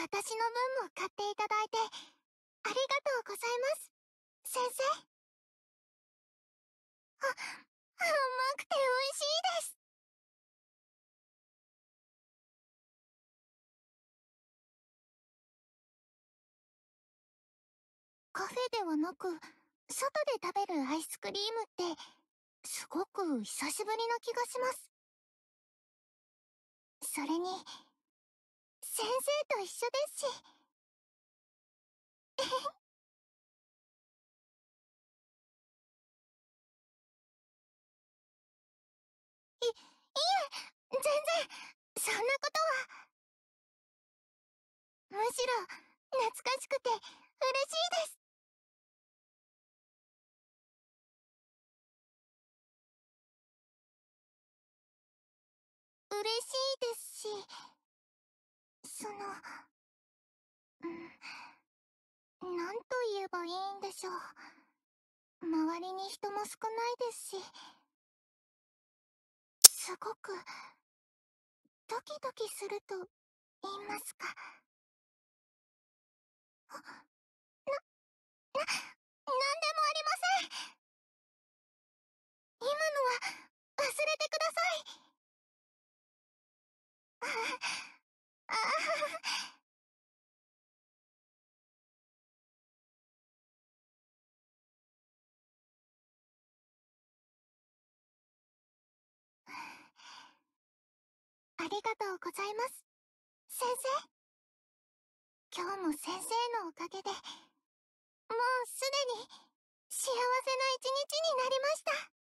私の分も買っていただいてありがとうございます先生あ甘くて美味しいですカフェではなく外で食べるアイスクリームってすごく久しぶりな気がしますそれに先生と一緒ですし い、いえ、全然、そんなことは。むしろ、懐かしくて、嬉しいです。嬉しいですし。その、うん、なんと言えばいいんでしょう。周りに人も少ないですし、すごく、ドキドキすると言いますか。ありがとうございます、先生。今日も先生のおかげで、もうすでに幸せな一日になりました。